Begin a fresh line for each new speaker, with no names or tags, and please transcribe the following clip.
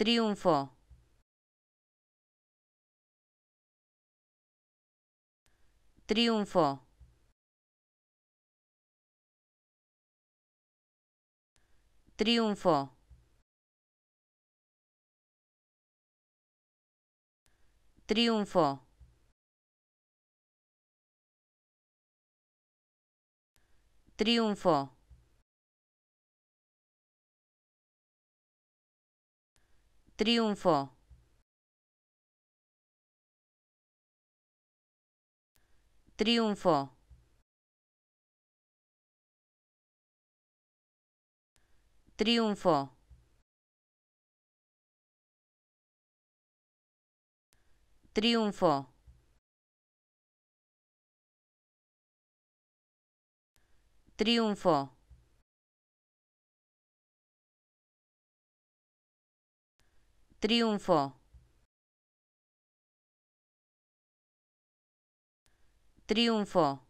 Triunfo. Triunfo. Triunfo. Triunfo. Triunfo. Triunfo. Triunfo. Triunfo. Triunfo. Triunfo. Triunfo. Triunfo.